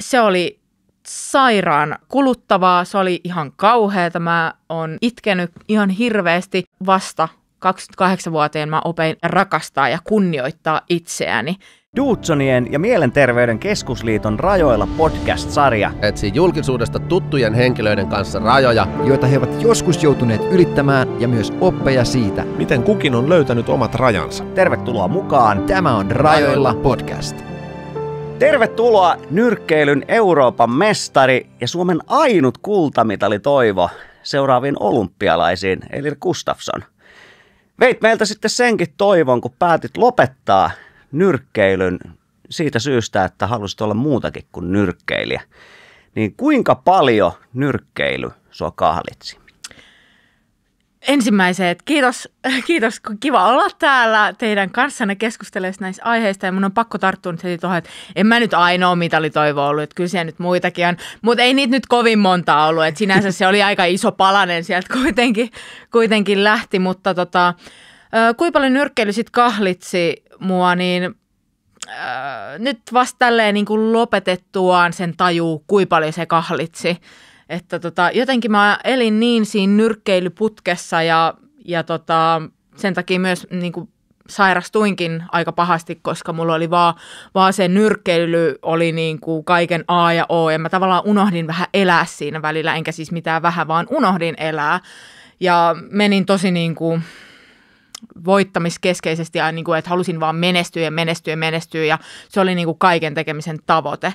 se oli sairaan kuluttavaa, se oli ihan kauheata. Mä oon itkenyt ihan hirveästi vasta 28-vuoteen mä opin rakastaa ja kunnioittaa itseäni. Duutsonien ja Mielenterveyden keskusliiton Rajoilla podcast-sarja. Etsii julkisuudesta tuttujen henkilöiden kanssa rajoja, joita he ovat joskus joutuneet ylittämään ja myös oppeja siitä, miten kukin on löytänyt omat rajansa. Tervetuloa mukaan. Tämä on Rajoilla podcast. Tervetuloa nyrkkeilyn Euroopan mestari ja Suomen ainut kultamitali toivo seuraaviin olympialaisiin, eli Gustafsson. Veit meiltä sitten senkin toivon, kun päätit lopettaa nyrkkeilyn siitä syystä, että halusit olla muutakin kuin nyrkkeilijä. Niin kuinka paljon nyrkkeily sua kahlitsi? ensimmäiseen, että kiitos, kiitos, kiva olla täällä teidän kanssanne keskustelemaan näistä aiheista ja mun on pakko tarttua nyt heti tuohon, että en mä nyt ainoa mitalitoivo ollut, että kyllä siellä nyt muitakin on, mutta ei niitä nyt kovin monta ollut, että sinänsä se oli aika iso palanen sieltä kuitenkin, kuitenkin lähti, mutta tota, kuinka paljon nyrkkeily sitten kahlitsi mua, niin äh, nyt vasta tälleen niin kuin lopetettuaan sen tajuu, kuinka paljon se kahlitsi. Että tota, jotenkin mä elin niin siinä nyrkkeilyputkessa ja, ja tota, sen takia myös niin kuin sairastuinkin aika pahasti, koska mulla oli vaan, vaan se nyrkkeily oli niin kuin kaiken A ja O. Ja mä tavallaan unohdin vähän elää siinä välillä, enkä siis mitään vähän, vaan unohdin elää. Ja menin tosi niin kuin voittamiskeskeisesti, ja niin kuin, että halusin vaan menestyä ja menestyä ja menestyä. Ja se oli niin kuin kaiken tekemisen tavoite.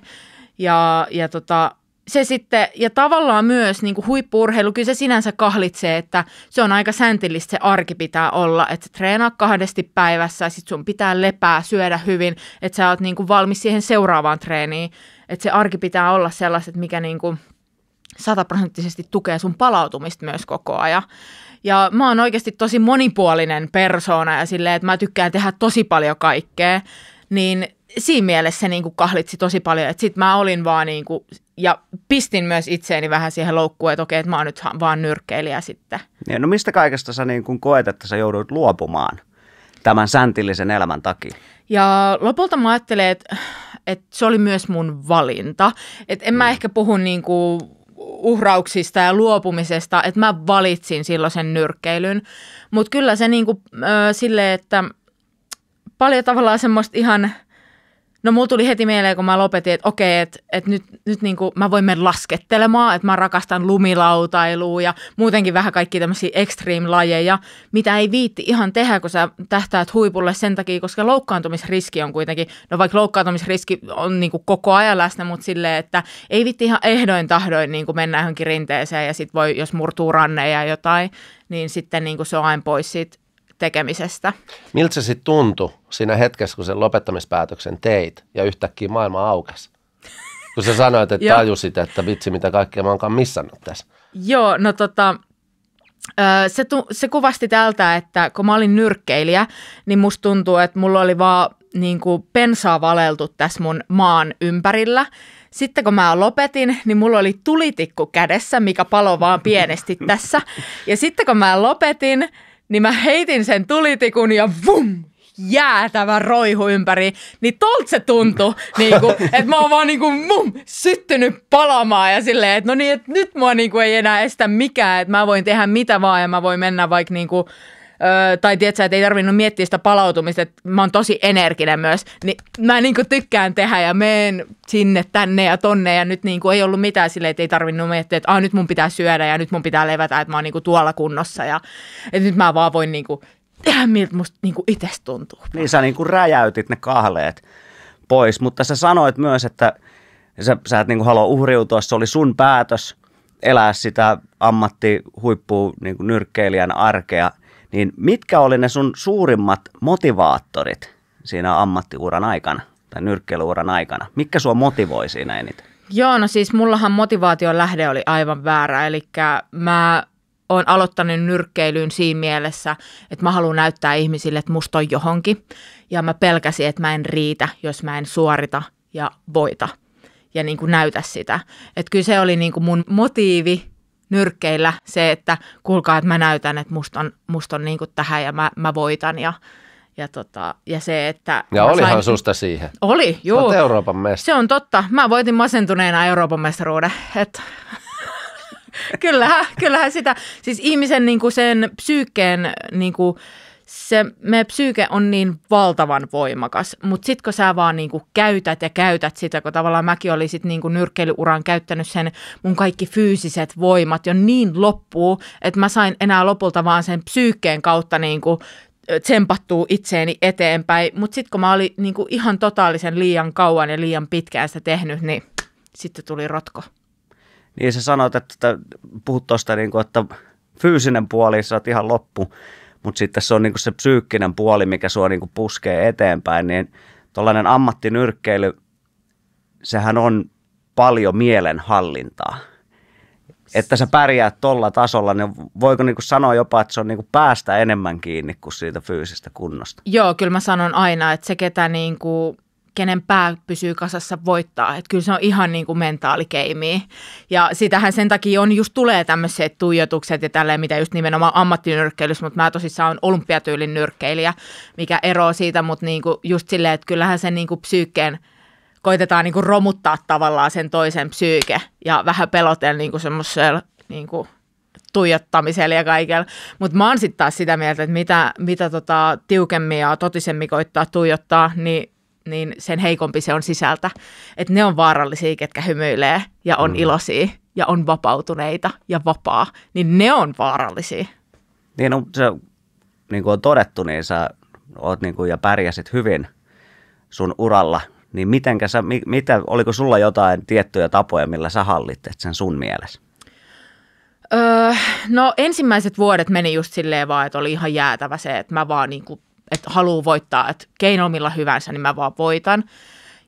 Ja, ja tota, se sitten, ja tavallaan myös niin kuin huippu-urheilu, kyllä se sinänsä kahlitsee, että se on aika säntillistä se arki pitää olla, että treenaa kahdesti päivässä, sitten sun pitää lepää, syödä hyvin, että sä oot niin kuin valmis siihen seuraavaan treeniin, että se arki pitää olla sellaiset, mikä niin kuin sataprosenttisesti tukee sun palautumista myös koko ajan. Ja mä oon oikeasti tosi monipuolinen persoona ja silleen, että mä tykkään tehdä tosi paljon kaikkea, niin siinä mielessä se niin kuin kahlitsi tosi paljon, että sit mä olin vaan niin kuin ja pistin myös itseeni vähän siihen loukkuun, että okei, että mä oon nyt vaan nyrkkeilijä sitten. Ja niin, no mistä kaikesta sä niin kun koet, että sä joudut luopumaan tämän säntillisen elämän takia? Ja lopulta mä ajattelen, että, että se oli myös mun valinta. Että en mä mm. ehkä puhu niin kuin uhrauksista ja luopumisesta, että mä valitsin silloin sen nyrkkeilyn. Mutta kyllä se niin kuin, äh, silleen, että paljon tavallaan semmoista ihan – No mulla tuli heti mieleen, kun mä lopetin, että okei, että, että nyt, nyt niin kuin mä voin mennä laskettelemaan, että mä rakastan lumilautailua ja muutenkin vähän kaikki tämmöisiä extreme-lajeja, mitä ei viitti ihan tehdä, kun sä tähtäät huipulle sen takia, koska loukkaantumisriski on kuitenkin, no vaikka loukkaantumisriski on niin kuin koko ajan läsnä, mutta silleen, että ei viitti ihan ehdoin tahdoin niin kuin mennä johonkin rinteeseen ja sit voi, jos murtuu ranne ja jotain, niin sitten niin kuin se on aina pois siitä tekemisestä. Miltä se tuntui siinä hetkessä, kun sen lopettamispäätöksen teit ja yhtäkkiä maailma aukesi? Kun sä sanoit, että tajusit, että vitsi mitä kaikkea mä oonkaan missannut tässä. Joo, no tota, se, tu- se kuvasti tältä, että kun mä olin nyrkkeilijä, niin musta tuntuu, että mulla oli vaan niin kuin pensaa valeltu tässä mun maan ympärillä. Sitten kun mä lopetin, niin mulla oli tulitikku kädessä, mikä palo vaan pienesti tässä. Ja sitten kun mä lopetin, niin mä heitin sen tulitikun ja vum, jäätävä roihu ympäri, niin tolta se tuntui, kuin niinku, että mä oon vaan kuin niinku mum, syttynyt palamaan ja silleen, että no niin, että nyt mua kuin niinku ei enää estä mikään, että mä voin tehdä mitä vaan ja mä voin mennä vaikka kuin Öö, tai tiedätkö, että ei tarvinnut miettiä sitä palautumista, että mä oon tosi energinen myös. Niin mä niin kuin tykkään tehdä ja meen sinne, tänne ja tonne ja nyt niin kuin ei ollut mitään sille, että ei tarvinnut miettiä, että ah, nyt mun pitää syödä ja nyt mun pitää levätä, että mä oon niin kuin tuolla kunnossa ja että nyt mä vaan voin niin kuin tehdä miltä musta niin kuin itsestä tuntuu. Niin sä niin kuin räjäytit ne kahleet pois, mutta sä sanoit myös, että sä, sä et niin kuin halua uhriutua, se oli sun päätös elää sitä ammattihuippu niin kuin nyrkkeilijän arkea – niin mitkä oli ne sun suurimmat motivaattorit siinä ammattiuran aikana tai nyrkkeilyuran aikana? Mikä sua motivoi siinä eniten? Joo, no siis mullahan motivaation lähde oli aivan väärä. Eli mä oon aloittanut nyrkkeilyyn siinä mielessä, että mä haluan näyttää ihmisille, että musta on johonkin. Ja mä pelkäsin, että mä en riitä, jos mä en suorita ja voita ja niin kuin näytä sitä. Että kyllä se oli niin kuin mun motiivi nyrkkeillä se, että kuulkaa, että mä näytän, että musta on, must on niin tähän ja mä, mä voitan ja ja, tota, ja se, että... Ja olihan sain... susta siihen. Oli, joo. Olet Euroopan mestari. Se on totta. Mä voitin masentuneena Euroopan mestaruuden. Et... kyllähän, kyllähän sitä, siis ihmisen niin kuin sen psyykkeen niin kuin, se me psyyke on niin valtavan voimakas, mutta sitten kun sä vaan niinku käytät ja käytät sitä, kun tavallaan mäkin olin sitten niinku nyrkkeilyuran käyttänyt sen mun kaikki fyysiset voimat jo niin loppuu, että mä sain enää lopulta vaan sen psyykkeen kautta niinku tsempattua itseeni eteenpäin, mutta sitten kun mä olin niinku ihan totaalisen liian kauan ja liian pitkään sitä tehnyt, niin sitten tuli rotko. Niin sä sanoit, että puhut tuosta, niinku, että fyysinen puoli, sä oot ihan loppu mutta sitten se on niin kuin se psyykkinen puoli, mikä sua niin kuin puskee eteenpäin, niin tuollainen ammattinyrkkeily, sehän on paljon mielenhallintaa. Että sä pärjäät tuolla tasolla, niin voiko niin sanoa jopa, että se on niin päästä enemmän kiinni kuin siitä fyysisestä kunnosta? Joo, kyllä mä sanon aina, että se ketä niin kuin kenen pää pysyy kasassa voittaa. Että kyllä se on ihan niin kuin mentaalikeimiä. Ja sitähän sen takia on just tulee tämmöiset tuijotukset ja tälleen, mitä just nimenomaan ammattinyrkkeilys, mutta mä tosissaan on olympiatyylin nyrkkeilijä, mikä ero siitä, mutta niin kuin just silleen, että kyllähän sen niin kuin psyykkeen koitetaan niin kuin romuttaa tavallaan sen toisen psyyke ja vähän pelotella niin kuin semmoisella niin kuin tuijottamisella ja kaikella. Mutta mä oon sitten taas sitä mieltä, että mitä, mitä tota, tiukemmin ja totisemmin koittaa tuijottaa, niin niin sen heikompi se on sisältä. Että ne on vaarallisia, ketkä hymyilee ja on mm. iloisia ja on vapautuneita ja vapaa, niin ne on vaarallisia. Niin, no, se, niin kuin on todettu, niin sä oot niin kuin, ja pärjäsit hyvin sun uralla. Niin mitenkä sä, mi, mitä, oliko sulla jotain tiettyjä tapoja, millä sä hallit sen sun mielessä? Öö, no ensimmäiset vuodet meni just silleen vaan, että oli ihan jäätävä se, että mä vaan niin kuin että haluaa voittaa, että keinomilla hyvänsä, niin mä vaan voitan.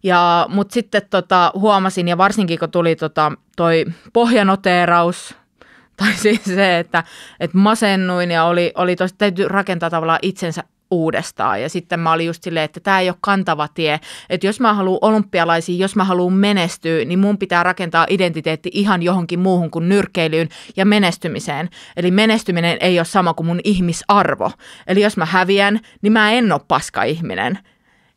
Ja, mutta sitten tota, huomasin, ja varsinkin kun tuli tota, toi pohjanoteeraus, tai siis se, että, et masennuin ja oli, oli tosi, täytyy rakentaa tavallaan itsensä uudestaan. Ja sitten mä olin just silleen, että tämä ei ole kantava tie. Että jos mä haluan olympialaisiin, jos mä haluan menestyä, niin mun pitää rakentaa identiteetti ihan johonkin muuhun kuin nyrkkeilyyn ja menestymiseen. Eli menestyminen ei ole sama kuin mun ihmisarvo. Eli jos mä häviän, niin mä en ole paska ihminen.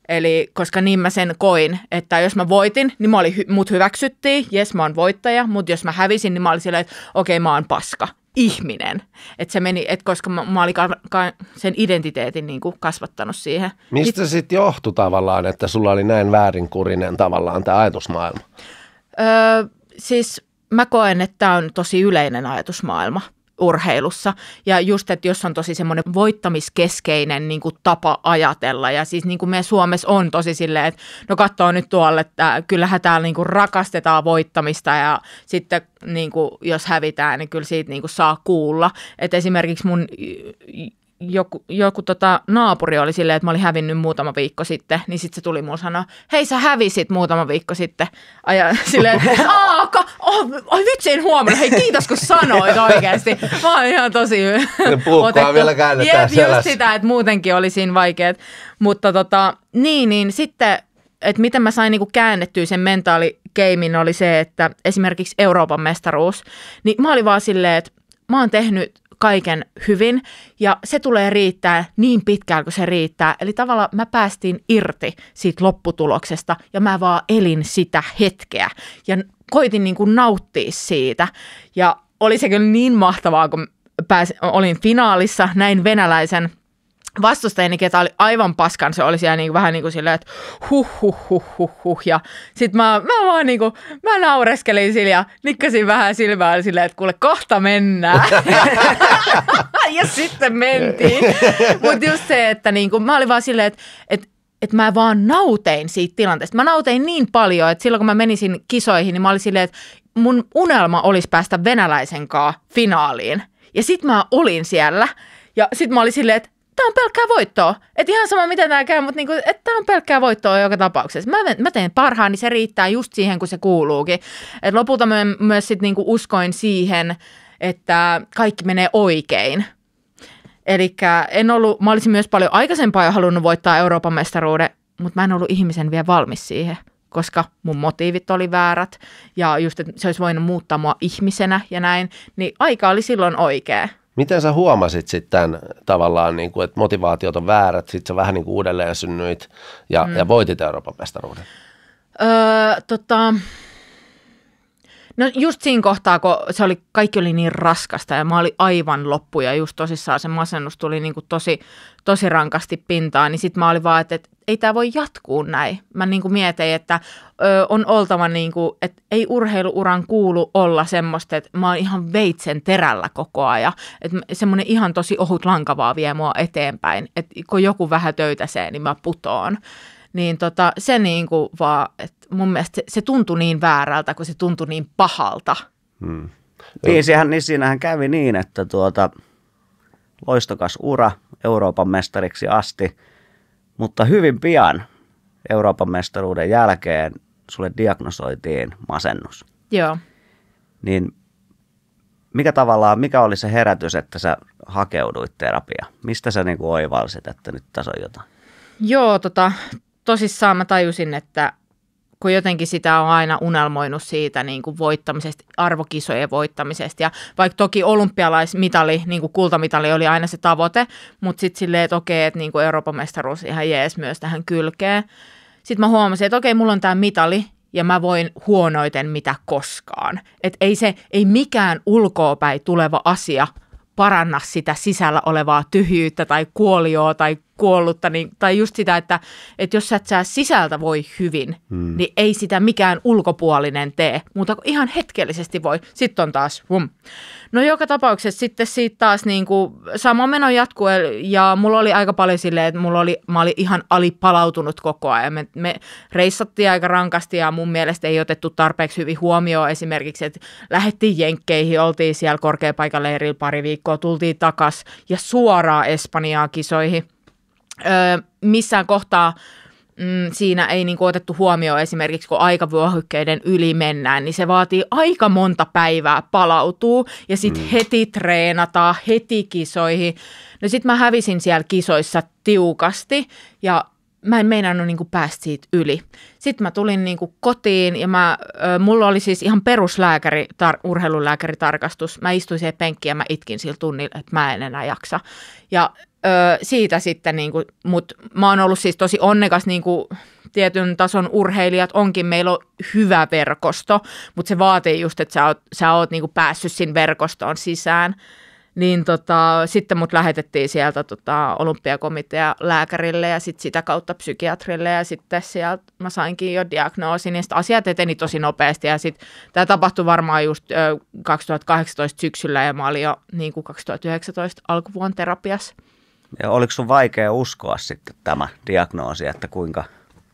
Eli koska niin mä sen koin, että jos mä voitin, niin mä oli, mut hyväksyttiin, jes mä oon voittaja, mutta jos mä hävisin, niin mä olin silleen, että okei okay, mä oon paska ihminen. Että se meni, että koska mä, mä olin ka- ka- sen identiteetin niin kuin kasvattanut siihen. Mistä sitten sit johtui tavallaan, että sulla oli näin väärinkurinen tavallaan tämä ajatusmaailma? Öö, siis mä koen, että tämä on tosi yleinen ajatusmaailma – urheilussa. Ja just, että jos on tosi semmoinen voittamiskeskeinen niin kuin tapa ajatella, ja siis niin kuin me Suomessa on tosi silleen, että no katsoo nyt tuolle, että kyllähän täällä niin kuin rakastetaan voittamista, ja sitten niin kuin, jos hävitään, niin kyllä siitä niin kuin saa kuulla. Että esimerkiksi mun joku, joku tota, naapuri oli silleen, että mä olin hävinnyt muutama viikko sitten, niin sitten se tuli mulle sanoa, hei sä hävisit muutama viikko sitten. Ja silleen, aaka, oh, oh, vitsi en huomannut, hei kiitos kun sanoit oikeasti. Mä oon ihan tosi otettu. vielä käännetään Jep, just sitä, että muutenkin oli siinä vaikeet. Mutta tota, niin, niin sitten, että miten mä sain niinku käännettyä sen mentaalikeimin oli se, että esimerkiksi Euroopan mestaruus, niin mä olin vaan silleen, että mä oon tehnyt kaiken hyvin ja se tulee riittää niin pitkään kuin se riittää. Eli tavallaan mä päästiin irti siitä lopputuloksesta ja mä vaan elin sitä hetkeä ja koitin niin kuin nauttia siitä. Ja oli se kyllä niin mahtavaa, kun pääsin olin finaalissa, näin venäläisen – vastustajani, ketä oli aivan paskan, se oli siellä niinku vähän niin kuin silleen, että huh huh huh huh huh. Ja sit mä, mä vaan kuin niinku, mä naureskelin sillä ja nikkasin vähän silmään silleen, että kuule kohta mennään. ja sitten mentiin. Mutta just se, että kuin niinku, mä olin vaan silleen, että, että että mä vaan nautein siitä tilanteesta. Mä nautein niin paljon, että silloin kun mä menisin kisoihin, niin mä olin silleen, että mun unelma olisi päästä venäläisen finaaliin. Ja sit mä olin siellä. Ja sit mä olin silleen, että tämä on pelkkää voittoa. Että ihan sama mitä tämä käy, mutta niinku, että tämä on pelkkää voittoa joka tapauksessa. Mä, mä teen parhaan, niin se riittää just siihen, kun se kuuluukin. Et lopulta mä myös sit niinku uskoin siihen, että kaikki menee oikein. Eli en ollut, mä olisin myös paljon aikaisempaa jo halunnut voittaa Euroopan mestaruuden, mutta mä en ollut ihmisen vielä valmis siihen koska mun motiivit oli väärät ja just, että se olisi voinut muuttaa mua ihmisenä ja näin, niin aika oli silloin oikea. Miten sä huomasit sitten tavallaan, niin kuin, että motivaatiot on väärät, sitten sä vähän niin kuin uudelleen synnyit ja, mm. ja voitit Euroopan mestaruuden? Öö, tota, No just siinä kohtaa, kun se oli, kaikki oli niin raskasta ja mä olin aivan loppu ja just tosissaan se masennus tuli niin kuin tosi, tosi rankasti pintaan, niin sitten mä olin vaan, että, että ei tämä voi jatkuu näin. Mä niin kuin mietin, että ö, on oltava, niin kuin, että ei urheiluuran kuulu olla semmoista, että mä oon ihan veitsen terällä koko ajan. Että semmoinen ihan tosi ohut lankavaa vie mua eteenpäin, että kun joku vähän töitä se, niin mä putoon niin tota, se niin kuin vaan, että mun mielestä se, se tuntui niin väärältä, kun se tuntui niin pahalta. Hmm. Biisihän, niin siinähän kävi niin, että tuota, loistokas ura Euroopan mestariksi asti, mutta hyvin pian Euroopan mestaruuden jälkeen sulle diagnosoitiin masennus. Joo. Niin mikä tavallaan, mikä oli se herätys, että sä hakeuduit terapiaan? Mistä sä niin kuin oivalsit, että nyt tässä on jotain? Joo, tota, tosissaan mä tajusin, että kun jotenkin sitä on aina unelmoinut siitä niin kuin voittamisesta, arvokisojen voittamisesta. Ja vaikka toki olympialaismitali, niin kuin kultamitali oli aina se tavoite, mutta sitten silleen, että okei, että niin kuin Euroopan mestaruus ihan jees myös tähän kylkeen. Sitten mä huomasin, että okei, mulla on tämä mitali ja mä voin huonoiten mitä koskaan. Et ei se, ei mikään ulkoopäin tuleva asia paranna sitä sisällä olevaa tyhjyyttä tai kuolioa tai kuollutta, niin, tai just sitä, että, että jos sä et sä sisältä voi hyvin, mm. niin ei sitä mikään ulkopuolinen tee, mutta ihan hetkellisesti voi. Sitten on taas, hum. No joka tapauksessa sitten siitä taas niin kuin, sama meno jatkuu ja mulla oli aika paljon silleen, että mulla oli, mä olin ihan alipalautunut koko ajan. Me, me reissattiin aika rankasti ja mun mielestä ei otettu tarpeeksi hyvin huomioon esimerkiksi, että lähdettiin Jenkkeihin, oltiin siellä korkeapaikaleirillä pari viikkoa, tultiin takas ja suoraan Espanjaa kisoihin – öö, missään kohtaa mm, siinä ei niin kuin otettu huomioon esimerkiksi, kun aikavyöhykkeiden yli mennään, niin se vaatii aika monta päivää palautuu ja sitten mm. heti treenataan, heti kisoihin. No sitten mä hävisin siellä kisoissa tiukasti ja mä en meinannut niin kuin päästä siitä yli. Sitten mä tulin niin kuin kotiin ja mä, mulla oli siis ihan peruslääkäri, tar, urheilulääkäritarkastus. Mä istuin siihen penkkiin ja mä itkin sillä tunnilla, että mä en enää jaksa. Ja öö, siitä sitten, niin kuin, mutta mä oon ollut siis tosi onnekas, niin kuin tietyn tason urheilijat onkin, meillä on hyvä verkosto, mutta se vaatii just, että sä oot, sä oot niin kuin päässyt sinne verkostoon sisään. Niin tota, sitten mut lähetettiin sieltä tota, olympiakomitea lääkärille ja sitten sitä kautta psykiatrille ja sitten sieltä mä sainkin jo diagnoosin ja sitten asiat eteni tosi nopeasti ja sitten tämä tapahtui varmaan just ö, 2018 syksyllä ja mä olin jo niin kuin 2019 alkuvuon terapiassa. Ja oliko sun vaikea uskoa sitten tämä diagnoosi, että kuinka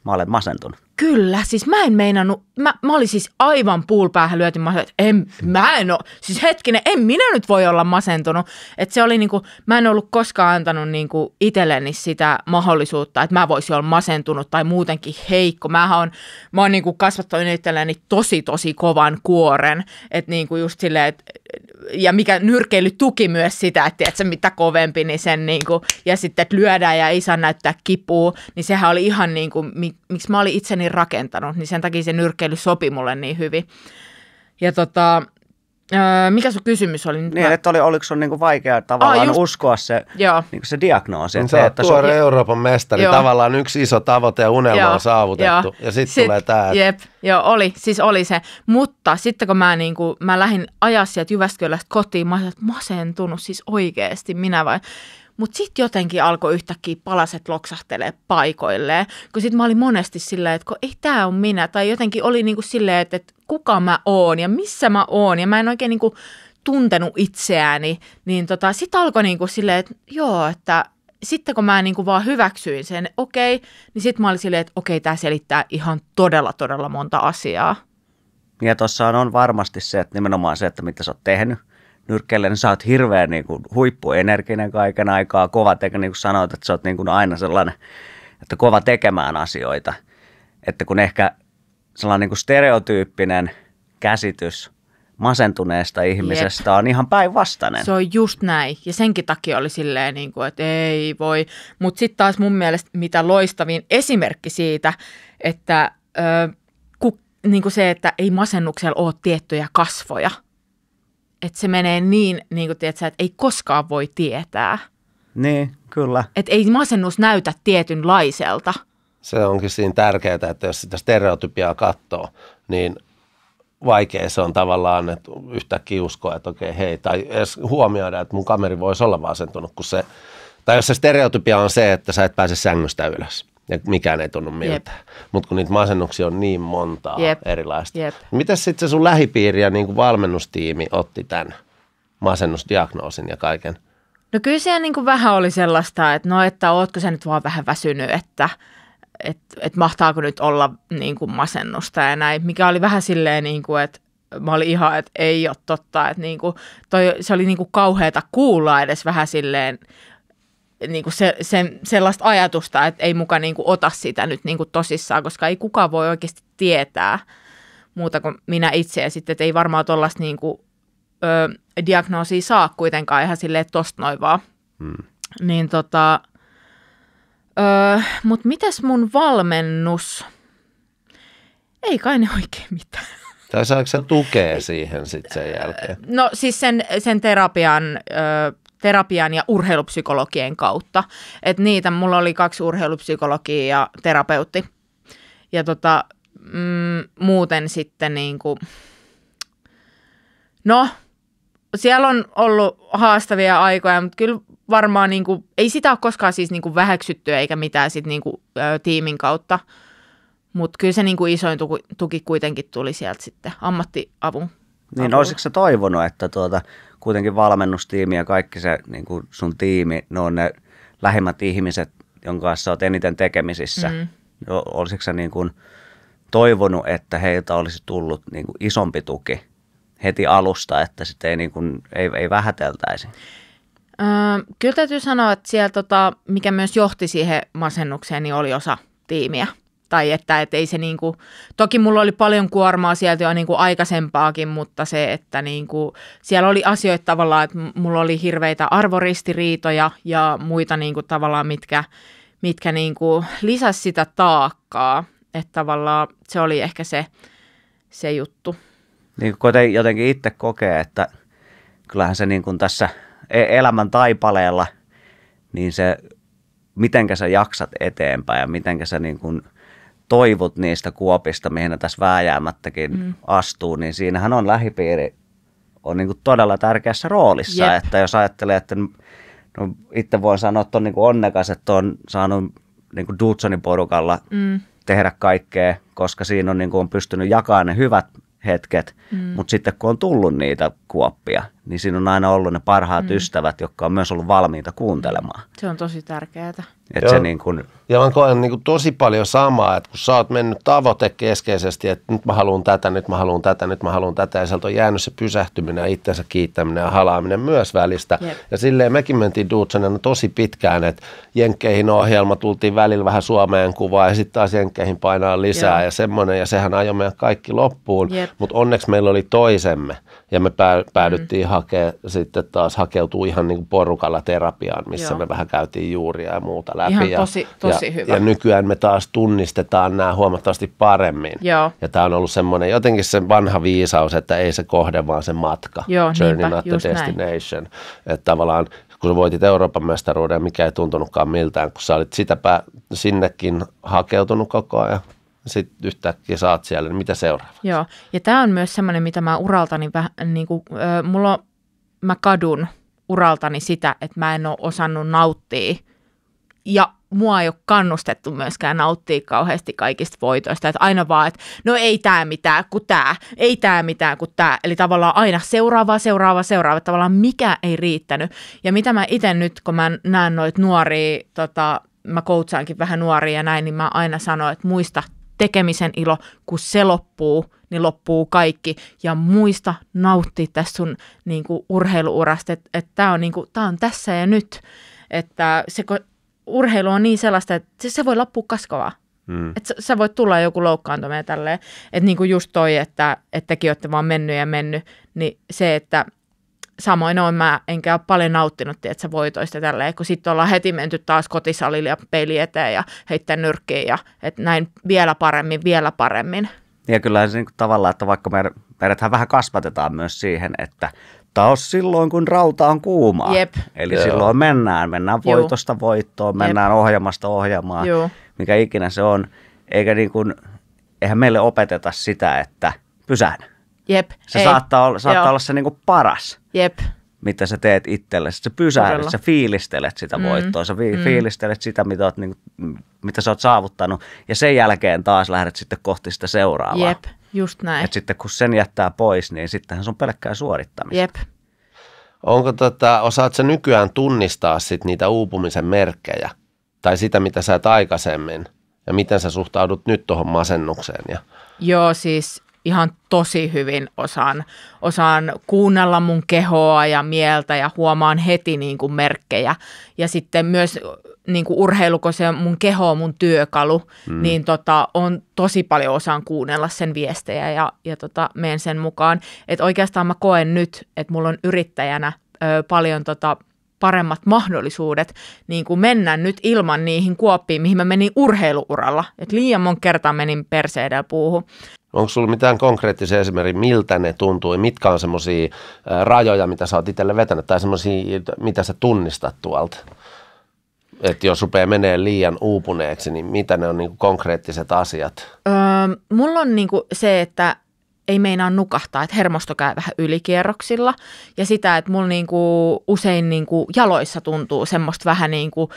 mä olen masentunut? Kyllä, siis mä en meinannut, mä, mä olin siis aivan puulpäähän lyöty, mä että en, mä en ole, siis hetkinen, en minä nyt voi olla masentunut. Että se oli niinku, mä en ollut koskaan antanut niinku itselleni sitä mahdollisuutta, että mä voisin olla masentunut tai muutenkin heikko. Mä oon, mä oon niinku kasvattanut itselleni tosi tosi kovan kuoren, että niinku just silleen, että ja mikä nyrkeily tuki myös sitä, että se mitä kovempi, niin sen niin kuin, ja sitten että lyödään ja ei saa näyttää kipua, niin sehän oli ihan niin kuin, miksi mä olin itseni rakentanut, niin sen takia se nyrkeily sopi mulle niin hyvin. Ja tota, Öö, mikä sun kysymys oli? Nyt niin, mä... että oli, oliko sun niinku vaikea tavallaan Aa, ah, just... uskoa se, niinku se diagnoosi. Että se, että tuore sun... Euroopan mestari, Joo. tavallaan yksi iso tavoite ja unelma Joo. on saavutettu. Joo. Ja sitten sit, tulee tämä. Jep. Joo, oli, siis oli se. Mutta sitten kun mä, niinku, mä lähdin ajaa sieltä Jyväskylästä kotiin, mä olin, masentunut siis oikeasti minä vai. Mutta sitten jotenkin alkoi yhtäkkiä palaset loksahtelee paikoilleen, kun sitten mä olin monesti silleen, että ei tämä on minä. Tai jotenkin oli niinku silleen, että, että kuka mä oon ja missä mä oon ja mä en oikein niinku tuntenut itseäni, niin tota, sitten alkoi niinku silleen, että joo, että sitten kun mä niinku vaan hyväksyin sen, okei, okay, niin sitten mä olin silleen, että okei, okay, tämä selittää ihan todella, todella monta asiaa. Ja tuossa on varmasti se, että nimenomaan se, että mitä sä oot tehnyt nyrkkeelle, niin sä oot hirveän niinku huippuenerginen kaiken aikaa, kova tekemään, niin kuin sanoit, että sä oot niinku aina sellainen, että kova tekemään asioita. Että kun ehkä sellainen niin kuin stereotyyppinen käsitys masentuneesta ihmisestä Jep. on ihan päinvastainen. Se on just näin. Ja senkin takia oli silleen, niin kuin, että ei voi. Mutta sitten taas mun mielestä mitä loistavin esimerkki siitä, että ö, ku, niin kuin se, että ei masennuksella ole tiettyjä kasvoja. Että se menee niin, niin kuin, tiedät, että ei koskaan voi tietää. Niin, kyllä. Että ei masennus näytä tietynlaiselta – se onkin siinä tärkeää, että jos sitä stereotypiaa katsoo, niin vaikea se on tavallaan että yhtäkkiä uskoa, että okei hei, tai edes huomioida, että mun kameri voisi olla vasentunut, kun se, tai jos se stereotypia on se, että sä et pääse sängystä ylös ja mikään ei tunnu miltä. Mutta kun niitä masennuksia on niin montaa Jep. erilaista. Jep. Miten sitten se sun lähipiiri ja niin kuin valmennustiimi otti tämän masennusdiagnoosin ja kaiken? No kyllä siellä niin kuin vähän oli sellaista, että no että ootko sä nyt vaan vähän väsynyt, että – että et mahtaako nyt olla niin kuin masennusta ja näin, mikä oli vähän silleen, niin kuin, että mä olin ihan, että ei ole totta, että niin kuin, toi, se oli niin kuin kauheata kuulla edes vähän silleen, niin kuin se, se, sellaista ajatusta, että ei muka niin kuin ota sitä nyt niin kuin tosissaan, koska ei kukaan voi oikeasti tietää muuta kuin minä itse. Ja sitten, että ei varmaan tuollaista niin kuin, ö, diagnoosia saa kuitenkaan ihan silleen tosta noin vaan. Hmm. Niin tota, Öö, Mutta mitäs mun valmennus? Ei kai ne oikein mitään. Tai saako sä tukea siihen sitten sen jälkeen? No siis sen, sen terapian, ö, öö, terapian ja urheilupsykologien kautta. että niitä, mulla oli kaksi urheilupsykologia ja terapeutti. Ja tota, mm, muuten sitten niinku, no siellä on ollut haastavia aikoja, mutta kyllä varmaan, niin kuin, ei sitä ole koskaan siis niin kuin väheksytty eikä mitään sit niin kuin, ö, tiimin kautta, mutta kyllä se niin kuin isoin tuki, tuki kuitenkin tuli sieltä sitten ammattiavun. Niin, avulla. olisitko sä toivonut, että tuota, kuitenkin valmennustiimi ja kaikki se niin kuin sun tiimi, ne on ne lähimmät ihmiset, jonka kanssa olet eniten tekemisissä. Mm. Olisitko sä niin kuin toivonut, että heiltä olisi tullut niin kuin isompi tuki heti alusta, että sitten ei, niin kuin, ei, ei vähäteltäisi? Öö, kyllä täytyy sanoa, että siellä, tota, mikä myös johti siihen masennukseen, niin oli osa tiimiä. Tai että et ei se niinku, toki mulla oli paljon kuormaa sieltä jo niinku aikaisempaakin, mutta se, että niinku, siellä oli asioita tavallaan, että mulla oli hirveitä arvoristiriitoja ja muita niinku tavallaan, mitkä, mitkä niinku lisäsi sitä taakkaa. Että tavallaan se oli ehkä se, se juttu. Niin kuin jotenkin itse kokee, että kyllähän se niin kuin tässä – E-, elämän taipaleella, niin se, mitenkä sä jaksat eteenpäin ja mitenkä sä niin kuin toivot niistä kuopista, mihin ne tässä vääjäämättäkin mm. astuu, niin siinähän on lähipiiri on niin kuin todella tärkeässä roolissa, Jep. että jos ajattelee, että no, itse voin sanoa, että on niin kuin onnekas, että on saanut niin kuin Dutsonin porukalla mm. tehdä kaikkea, koska siinä on, niin kuin on pystynyt jakamaan ne hyvät hetket, mm. mutta sitten kun on tullut niitä kuoppia, niin siinä on aina ollut ne parhaat mm. ystävät, jotka on myös ollut valmiita kuuntelemaan. Mm. Se on tosi tärkeää. Et Joo. se niin kun... Ja mä koen niin kun tosi paljon samaa, että kun sä oot mennyt tavoite keskeisesti, että nyt mä haluan tätä, nyt mä haluan tätä, nyt mä haluan tätä, ja sieltä on jäänyt se pysähtyminen ja itsensä kiittäminen ja halaaminen myös välistä. Jep. Ja silleen mekin mentiin Duutsenena tosi pitkään, että Jenkkeihin ohjelma, tultiin välillä vähän Suomeen kuvaa ja sitten taas Jenkkeihin painaa lisää Jep. ja semmoinen, ja sehän ajoi meidän kaikki loppuun. Mutta onneksi meillä oli toisemme, ja me päädyttiin mm hakee, sitten taas hakeutuu ihan niin kuin porukalla terapiaan, missä Joo. me vähän käytiin juuria ja muuta läpi. Ihan ja, tosi, tosi ja, hyvä. Ja nykyään me taas tunnistetaan nämä huomattavasti paremmin. Joo. Ja tämä on ollut semmoinen jotenkin se vanha viisaus, että ei se kohde, vaan se matka. Joo, Journey niinpä, not the destination. Näin. Että tavallaan kun sä voitit Euroopan mestaruuden, mikä ei tuntunutkaan miltään, kun sä olit sitäpä sinnekin hakeutunut koko ajan, sitten yhtäkkiä saat siellä, niin mitä seuraavaksi? Joo, ja tämä on myös semmoinen, mitä mä uraltani vähän, niin kuin, äh, mulla on, mä kadun uraltani sitä, että mä en ole osannut nauttia. Ja mua ei ole kannustettu myöskään nauttia kauheasti kaikista voitoista. Että aina vaan, että no ei tämä mitään kuin tämä, ei tämä mitään kuin tämä. Eli tavallaan aina seuraava, seuraava, seuraava. Tavallaan mikä ei riittänyt. Ja mitä mä itse nyt, kun mä näen noita nuoria, tota, mä koutsaankin vähän nuoria ja näin, niin mä aina sanon, että muista tekemisen ilo, kun se loppuu, niin loppuu kaikki. Ja muista nauttia tässä sun niin kuin urheiluurasta, että et, tämä on, niin kuin, tää on tässä ja nyt. Että se, urheilu on niin sellaista, että se, se voi loppua kaskovaa. Mm. Että sä, sä voit tulla joku loukkaantuminen tälleen. Että niinku just toi, että että tekin olette vaan mennyt ja mennyt, niin se, että samoin on mä enkä ole paljon nauttinut sä voitoista tälleen, kun sitten ollaan heti menty taas kotisalille ja peili eteen ja heittää nyrkkiin ja että näin vielä paremmin, vielä paremmin. Ja kyllähän se niin kuin tavallaan, että vaikka me, meidäthän vähän kasvatetaan myös siihen, että taas silloin, kun rauta on kuumaa. Jep. Eli Joo. silloin mennään, mennään Juu. voitosta voittoon, mennään Jep. ohjelmasta ohjelmaan, Juu. mikä ikinä se on. Eikä niin kuin, eihän meille opeteta sitä, että pysähdy. Jep. Se Ei. saattaa olla, saattaa olla se niin kuin paras. Jep. Mitä sä teet itsellesi. Sä pysähdyt, Todella. sä fiilistelet sitä mm. voittoa, sä fi- mm. fiilistelet sitä, mitä, oot, niin, mitä sä oot saavuttanut. Ja sen jälkeen taas lähdet sitten kohti sitä seuraavaa. Jep, just näin. Et sitten kun sen jättää pois, niin sittenhän se on pelkkää suorittamista. Jep. Onko tota, osaatko nykyään tunnistaa sit niitä uupumisen merkkejä tai sitä, mitä sä et aikaisemmin ja miten sä suhtaudut nyt tuohon masennukseen? Ja... Joo, siis ihan tosi hyvin osaan, osaan kuunnella mun kehoa ja mieltä ja huomaan heti niin kuin merkkejä. Ja sitten myös niin kuin urheilu, kun se mun keho on mun työkalu, mm. niin tota, on tosi paljon osaan kuunnella sen viestejä ja, ja tota, menen sen mukaan. Et oikeastaan mä koen nyt, että mulla on yrittäjänä ö, paljon tota, paremmat mahdollisuudet niin kuin mennä nyt ilman niihin kuoppiin, mihin mä menin urheiluuralla. Et liian monta kertaa menin perseiden puuhun. Onko sulla mitään konkreettisia esimerkkejä, miltä ne tuntui, mitkä on semmoisia rajoja, mitä sä oot itselle vetänyt tai semmoisia, mitä sä tunnistat tuolta? Että jos rupeaa menee liian uupuneeksi, niin mitä ne on niin konkreettiset asiat? Öö, mulla on niin se, että ei meinaa nukahtaa, että hermosto käy vähän ylikierroksilla. Ja sitä, että mulla niinku usein niinku jaloissa tuntuu semmoista vähän niinku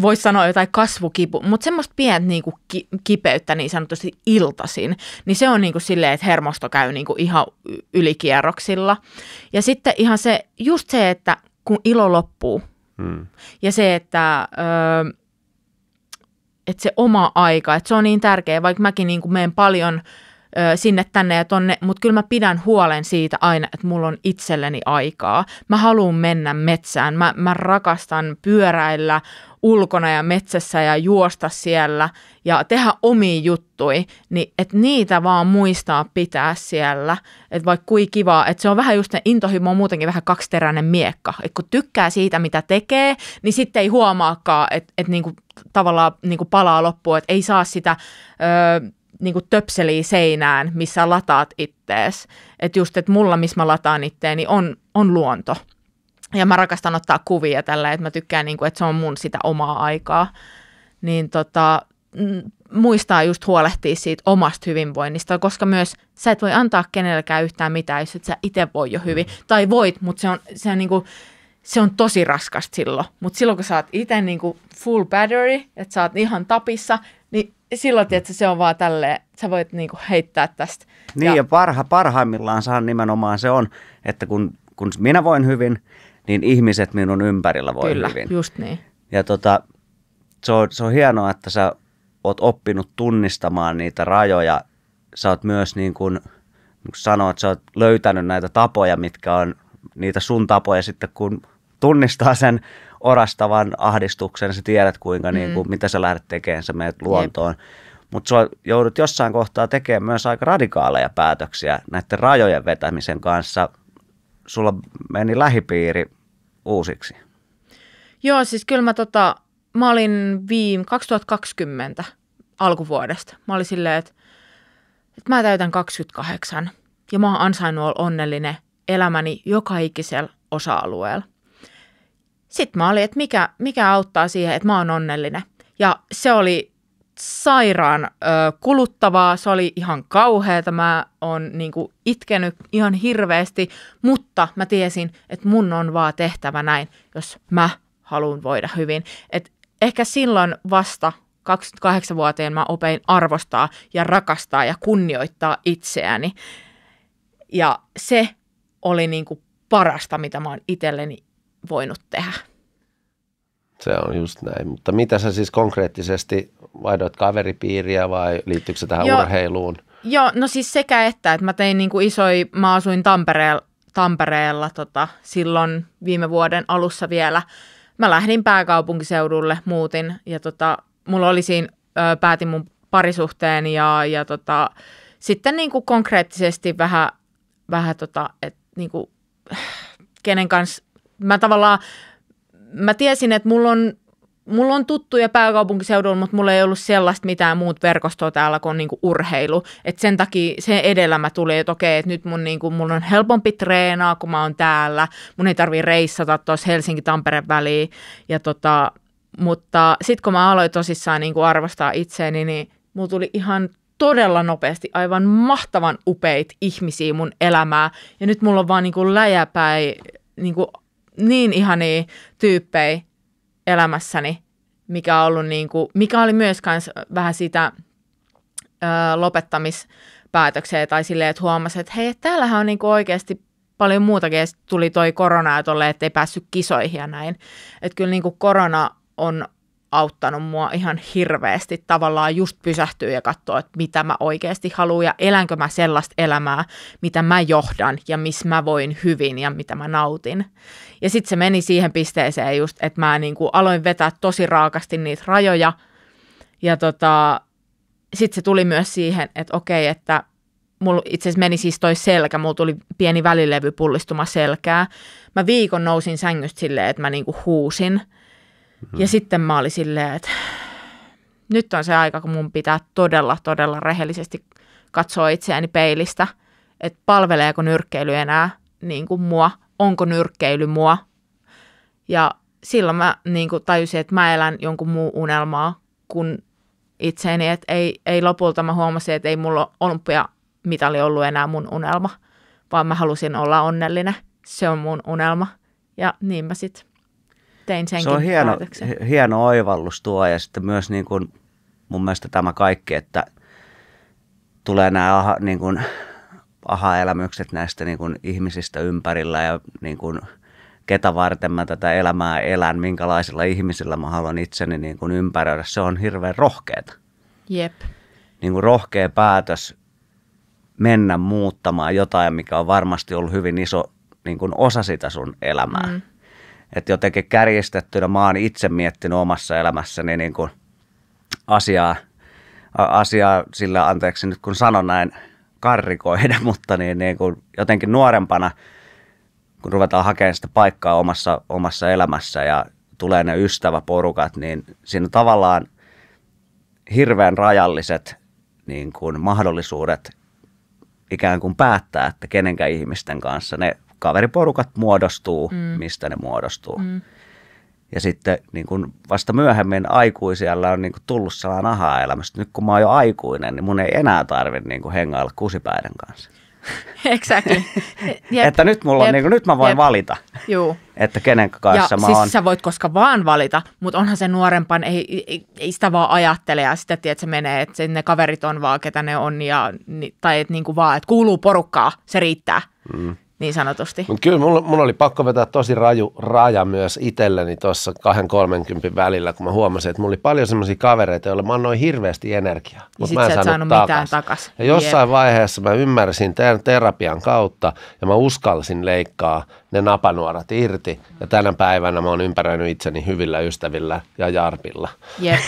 voisi sanoa jotain kasvukipu, mutta semmoista pientä niinku ki- kipeyttä niin sanotusti iltasin, niin se on niinku silleen, että hermosto käy niinku ihan ylikierroksilla. Ja sitten ihan se, just se, että kun ilo loppuu hmm. ja se, että... Öö, että se oma aika, että se on niin tärkeä, vaikka mäkin niin kuin menen paljon – ö, sinne, tänne ja tonne, mutta kyllä mä pidän huolen siitä aina, että mulla on itselleni aikaa. Mä haluan mennä metsään, mä, mä rakastan pyöräillä ulkona ja metsässä ja juosta siellä ja tehdä omiin juttui, niin että niitä vaan muistaa pitää siellä, että vaikka kui kivaa, että se on vähän just ne intohimo on muutenkin vähän kaksiteräinen miekka, että kun tykkää siitä mitä tekee, niin sitten ei huomaakaan, että, että niinku, tavallaan niinku palaa loppuun, että ei saa sitä... Öö, niin kuin töpselii seinään, missä lataat ittees. Että just, että mulla, missä mä lataan itteeni, niin on, on luonto. Ja mä rakastan ottaa kuvia tällä, että mä tykkään, niin kuin, että se on mun sitä omaa aikaa. Niin tota, muistaa just huolehtia siitä omasta hyvinvoinnista, koska myös sä et voi antaa kenellekään yhtään mitään, jos et sä itse voi jo hyvin. Tai voit, mutta se on, se on, kuin, niinku, se on tosi raskasta silloin. Mutta silloin kun sä oot itse niin full battery, että sä oot ihan tapissa, niin silloin, että se on vaan tälleen, sä voit niinku heittää tästä. Niin ja, ja parha, parhaimmillaan saan nimenomaan se on, että kun, kun minä voin hyvin, niin ihmiset minun ympärillä voi Kyllä, hyvin. just niin. Ja tota, se on, se on hienoa, että sä oot oppinut tunnistamaan niitä rajoja. Sä oot myös niin kuin, niin kuin sanoit, sä oot löytänyt näitä tapoja, mitkä on niitä sun tapoja sitten, kun tunnistaa sen orastavan ahdistuksen, sä tiedät kuinka, niin mm. niin kuin, mitä sä lähdet tekemään, sä menet luontoon. Mutta sä joudut jossain kohtaa tekemään myös aika radikaaleja päätöksiä näiden rajojen vetämisen kanssa. Sulla meni lähipiiri uusiksi. Joo, siis kyllä mä, tota, mä olin viime 2020 alkuvuodesta. Mä olin silleen, että, että mä täytän 28 ja mä oon ansainnut olla onnellinen elämäni joka ikisellä osa-alueella. Sitten mä olin, että mikä, mikä auttaa siihen, että mä oon onnellinen. Ja se oli sairaan ö, kuluttavaa, se oli ihan kauheata, mä oon niinku itkenyt ihan hirveästi, mutta mä tiesin, että mun on vaan tehtävä näin, jos mä haluan voida hyvin. Et ehkä silloin vasta 28-vuoteen mä opein arvostaa ja rakastaa ja kunnioittaa itseäni. Ja se oli niin kuin parasta, mitä mä oon itselleni voinut tehdä. Se on just näin. Mutta mitä sä siis konkreettisesti, vaihdoit kaveripiiriä vai liittyykö se tähän Joo. urheiluun? Joo, no siis sekä että, että mä tein niin kuin isoi, mä asuin Tampereella, Tampereella tota, silloin viime vuoden alussa vielä. Mä lähdin pääkaupunkiseudulle, muutin ja tota, mulla oli siinä, ö, päätin mun parisuhteen ja, ja tota, sitten niin kuin konkreettisesti vähän, vähän tota, että niin kenen kanssa mä tavallaan, mä tiesin, että mulla on mulla on tuttuja pääkaupunkiseudulla, mutta mulla ei ollut sellaista mitään muut verkostoa täällä kuin niinku urheilu. Et sen takia sen edellä mä tulin, että okei, että nyt mun, niinku, mulla on helpompi treenaa, kun mä oon täällä. Mun ei tarvii reissata tuossa Helsinki-Tampereen väliin. Ja tota, mutta sitten kun mä aloin tosissaan niinku arvostaa itseäni, niin mulla tuli ihan todella nopeasti aivan mahtavan upeit ihmisiä mun elämää. Ja nyt mulla on vaan niinku läjäpäin niin kuin niin ihania tyyppejä elämässäni, mikä, on ollut niin kuin, mikä oli myös kans vähän sitä ö, lopettamispäätöksiä tai silleen, että huomasi, että hei, täällähän on niin kuin oikeasti paljon muutakin, ja tuli toi korona ja tolle, että ei päässyt kisoihin ja näin. Että kyllä niin kuin korona on auttanut mua ihan hirveästi tavallaan just pysähtyä ja katsoa, että mitä mä oikeasti haluan ja elänkö mä sellaista elämää, mitä mä johdan ja missä mä voin hyvin ja mitä mä nautin. Ja sitten se meni siihen pisteeseen just, että mä niin kuin aloin vetää tosi raakasti niitä rajoja ja tota, sitten se tuli myös siihen, että okei, että mulla itse asiassa meni siis toi selkä, mulla tuli pieni välilevy pullistuma selkää. Mä viikon nousin sängystä silleen, että mä niinku huusin – Mm-hmm. Ja sitten mä olin silleen, että nyt on se aika, kun mun pitää todella, todella rehellisesti katsoa itseäni peilistä, että palveleeko nyrkkeily enää niin kuin mua, onko nyrkkeily mua. Ja silloin mä niin kuin tajusin, että mä elän jonkun muun unelmaa kuin itseeni, että ei, ei lopulta mä huomasin, että ei mulla olympia mitali ollut enää mun unelma, vaan mä halusin olla onnellinen. Se on mun unelma. Ja niin mä sitten tein senkin Se on hieno, hieno oivallus tuo ja sitten myös niin kuin mun mielestä tämä kaikki, että tulee nämä aha, niin kuin, aha-elämykset näistä niin kuin ihmisistä ympärillä ja niin kuin, ketä varten mä tätä elämää elän, minkälaisilla ihmisillä mä haluan itseni niin kuin ympäröidä. Se on hirveän rohkeeta. Jep. Niin kuin rohkea päätös mennä muuttamaan jotain, mikä on varmasti ollut hyvin iso niin kuin osa sitä sun elämää. Mm. Että jotenkin kärjistettynä mä oon itse miettinyt omassa elämässäni niin kuin asiaa, asiaa sillä, anteeksi nyt kun sanon näin, karrikoida, mutta niin, niin kuin jotenkin nuorempana, kun ruvetaan hakemaan sitä paikkaa omassa, omassa elämässä ja tulee ne ystäväporukat, niin siinä on tavallaan hirveän rajalliset niin kuin mahdollisuudet ikään kuin päättää, että kenenkä ihmisten kanssa. Ne kaveriporukat muodostuu, mm. mistä ne muodostuu. Mm. Ja sitten niin kun vasta myöhemmin aikuisella on niin kun tullut sellainen ahaa elämästä. nyt kun mä oon jo aikuinen, niin mun ei enää tarvitse niin hengailla kusipäiden kanssa. Exactly. Yep. että nyt, mulla on, niin kuin, nyt mä voin yep. valita, Juu. että kenen kanssa ja, mä siis oon. sä voit koska vaan valita, mutta onhan se nuorempan, ei, ei, ei sitä vaan ajattele ja sitä, että se menee, että ne kaverit on vaan, ketä ne on, ja, tai että niin kuin vaan, että kuuluu porukkaa, se riittää. Mm niin sanotusti. Mut kyllä mulla, mulla oli pakko vetää tosi raju raja myös itselleni tuossa 2-30 välillä, kun mä huomasin, että mulla oli paljon semmoisia kavereita, joilla mä annoin hirveästi energiaa. Mutta niin mä en saanut, saanut takas. mitään takas. jossain vaiheessa mä ymmärsin tämän terapian kautta ja mä uskalsin leikkaa – ne napanuorat irti. Ja tänä päivänä mä oon ympäröinyt itseni hyvillä ystävillä ja jarpilla. Yep.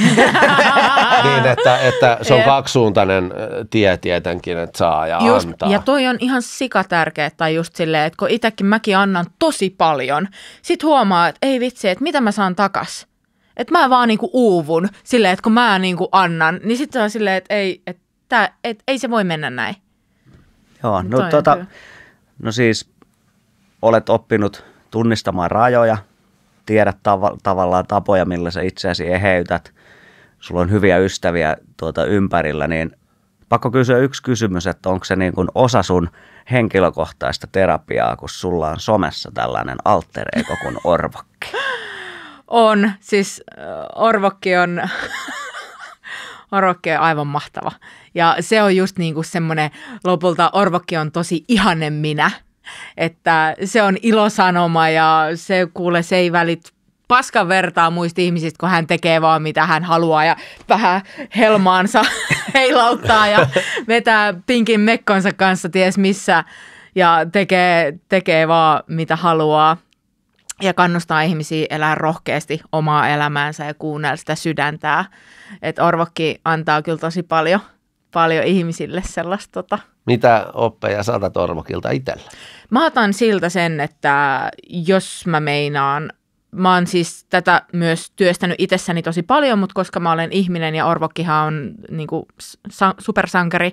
niin, että, että se on yep. kaksisuuntainen tie tietenkin, että saa ja just, antaa. Ja toi on ihan sikatärkeä, tai just silleen, että kun itsekin mäkin annan tosi paljon, sit huomaa, että ei vitsi, että mitä mä saan takas. Että mä vaan niinku uuvun silleen, että kun mä niinku annan, niin sitten on silleen, että ei, että, että, että ei se voi mennä näin. Joo, no, no tota, no siis – olet oppinut tunnistamaan rajoja, tiedät tav- tavallaan tapoja, millä sä itseäsi eheytät, sulla on hyviä ystäviä tuota ympärillä, niin pakko kysyä yksi kysymys, että onko se niin kuin osa sun henkilökohtaista terapiaa, kun sulla on somessa tällainen alter ego kuin orvokki? On, siis orvokki on, orvokki on aivan mahtava. Ja se on just niin kuin semmoinen, lopulta orvokki on tosi ihanen minä – että se on ilosanoma ja se kuule, se ei välit paskan vertaa muista ihmisistä, kun hän tekee vaan mitä hän haluaa ja vähän helmaansa heilauttaa ja vetää pinkin mekkonsa kanssa ties missä ja tekee, tekee vaan mitä haluaa ja kannustaa ihmisiä elää rohkeasti omaa elämäänsä ja kuunnella sitä sydäntää. Että Orvokki antaa kyllä tosi paljon – paljon ihmisille sellaista. Tota. Mitä oppeja saada Tormokilta itsellä? Mä otan siltä sen, että jos mä meinaan mä oon siis tätä myös työstänyt itsessäni tosi paljon, mutta koska mä olen ihminen ja Orvokkihan on niin kuin, sa- supersankari,